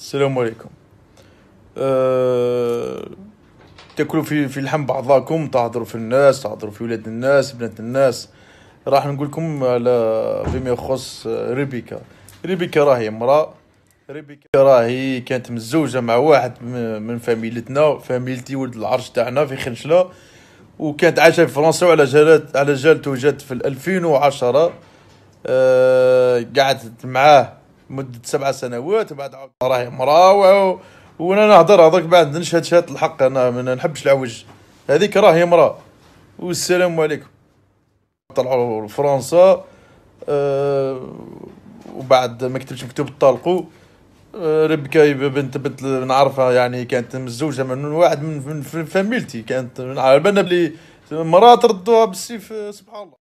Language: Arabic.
السلام عليكم أه... تاكلوا في في لحم بعضاكم تهضروا في الناس تهضروا في ولاد الناس بنات الناس راح نقول لكم على فيما يخص ريبيكا ريبيكا راهي امراه ريبيكا راهي كانت مزوجه مع واحد من فاميلتنا فاميلتي ولد العرش تاعنا في خنشله وكانت عايشه في فرنسا وعلى جالت على جالته جات في 2010 أه... قعدت معاه مده سبع سنوات بعد عاود راهي و... وانا نهضر هذاك بعد نشهد شهاده الحق انا ما نحبش العوج هذيك راهي مرا والسلام عليكم طلعوا لفرنسا أه وبعد ما كتبتش مكتوب طلقوا أه ربكا بنت بنت نعرفها يعني كانت مزوجة من واحد من فاميلتي كانت على بالنا بلي مرات ردوها بالسيف سبحان الله